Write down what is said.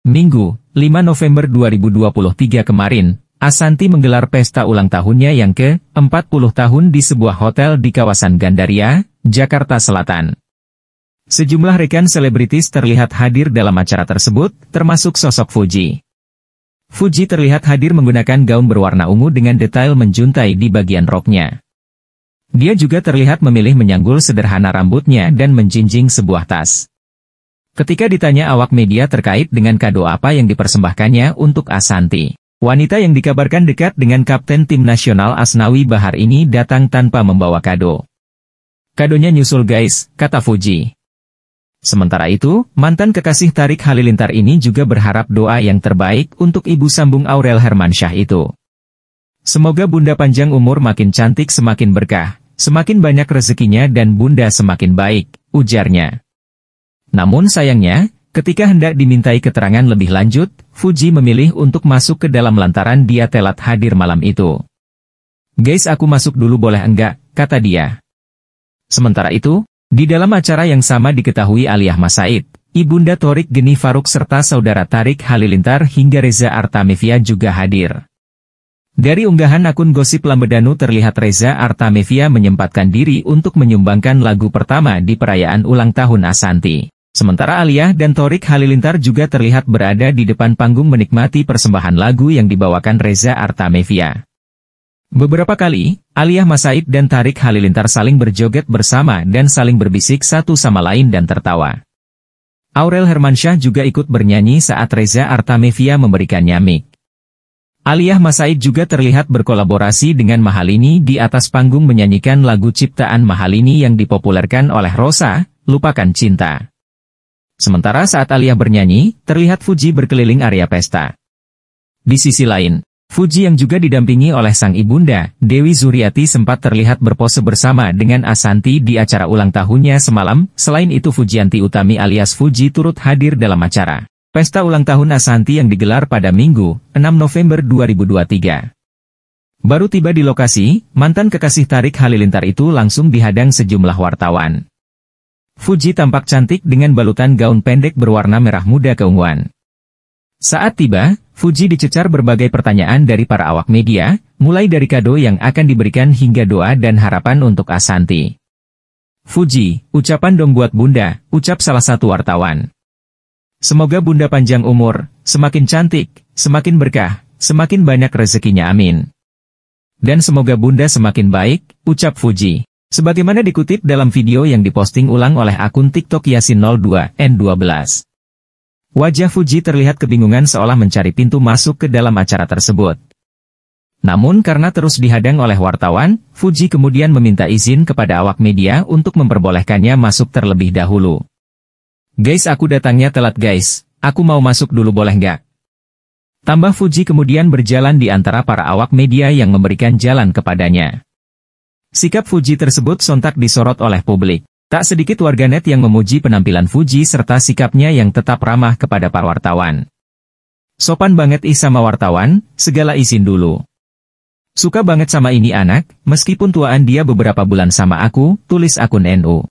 Minggu, 5 November 2023 kemarin, Asanti menggelar pesta ulang tahunnya yang ke-40 tahun di sebuah hotel di kawasan Gandaria, Jakarta Selatan. Sejumlah rekan selebritis terlihat hadir dalam acara tersebut, termasuk sosok Fuji. Fuji terlihat hadir menggunakan gaun berwarna ungu dengan detail menjuntai di bagian roknya. Dia juga terlihat memilih menyanggul sederhana rambutnya dan menjinjing sebuah tas. Ketika ditanya awak media terkait dengan kado apa yang dipersembahkannya untuk Asanti, wanita yang dikabarkan dekat dengan kapten tim nasional Asnawi Bahar ini datang tanpa membawa kado. Kadonya nyusul guys, kata Fuji. Sementara itu, mantan kekasih Tarik Halilintar ini juga berharap doa yang terbaik untuk ibu sambung Aurel Hermansyah itu. Semoga bunda panjang umur makin cantik semakin berkah, semakin banyak rezekinya dan bunda semakin baik, ujarnya. Namun sayangnya, ketika hendak dimintai keterangan lebih lanjut, Fuji memilih untuk masuk ke dalam lantaran dia telat hadir malam itu. Guys aku masuk dulu boleh enggak, kata dia. Sementara itu, di dalam acara yang sama diketahui Aliyah Masaid, Ibunda Torik Geni Faruk serta saudara Tarik Halilintar hingga Reza Artamevia juga hadir. Dari unggahan akun gosip Lambedanu terlihat Reza Artamevia menyempatkan diri untuk menyumbangkan lagu pertama di perayaan ulang tahun Asanti. Sementara Alia dan Torik Halilintar juga terlihat berada di depan panggung menikmati persembahan lagu yang dibawakan Reza Artamevia. Beberapa kali, Alia Masaid dan Tarik Halilintar saling berjoget bersama dan saling berbisik satu sama lain dan tertawa. Aurel Hermansyah juga ikut bernyanyi saat Reza Artamevia memberikannya mic. Aliyah Masaid juga terlihat berkolaborasi dengan Mahalini di atas panggung menyanyikan lagu ciptaan Mahalini yang dipopulerkan oleh Rosa, Lupakan Cinta. Sementara saat Alia bernyanyi, terlihat Fuji berkeliling area pesta. Di sisi lain, Fuji yang juga didampingi oleh sang ibunda, Dewi Zuriati sempat terlihat berpose bersama dengan Asanti di acara ulang tahunnya semalam, selain itu Fujianti Utami alias Fuji turut hadir dalam acara. Pesta ulang tahun Asanti yang digelar pada Minggu, 6 November 2023. Baru tiba di lokasi, mantan kekasih Tarik Halilintar itu langsung dihadang sejumlah wartawan. Fuji tampak cantik dengan balutan gaun pendek berwarna merah muda keunguan. Saat tiba, Fuji dicecar berbagai pertanyaan dari para awak media, mulai dari kado yang akan diberikan hingga doa dan harapan untuk Asanti. Fuji, ucapan dong buat bunda, ucap salah satu wartawan. Semoga bunda panjang umur, semakin cantik, semakin berkah, semakin banyak rezekinya amin. Dan semoga bunda semakin baik, ucap Fuji. Sebagaimana dikutip dalam video yang diposting ulang oleh akun TikTok Yasin02N12. Wajah Fuji terlihat kebingungan seolah mencari pintu masuk ke dalam acara tersebut. Namun karena terus dihadang oleh wartawan, Fuji kemudian meminta izin kepada awak media untuk memperbolehkannya masuk terlebih dahulu. Guys aku datangnya telat guys, aku mau masuk dulu boleh nggak? Tambah Fuji kemudian berjalan di antara para awak media yang memberikan jalan kepadanya. Sikap Fuji tersebut sontak disorot oleh publik. Tak sedikit warganet yang memuji penampilan Fuji serta sikapnya yang tetap ramah kepada para wartawan. Sopan banget ih sama wartawan, segala izin dulu. Suka banget sama ini anak, meskipun tuaan dia beberapa bulan sama aku, tulis akun NU.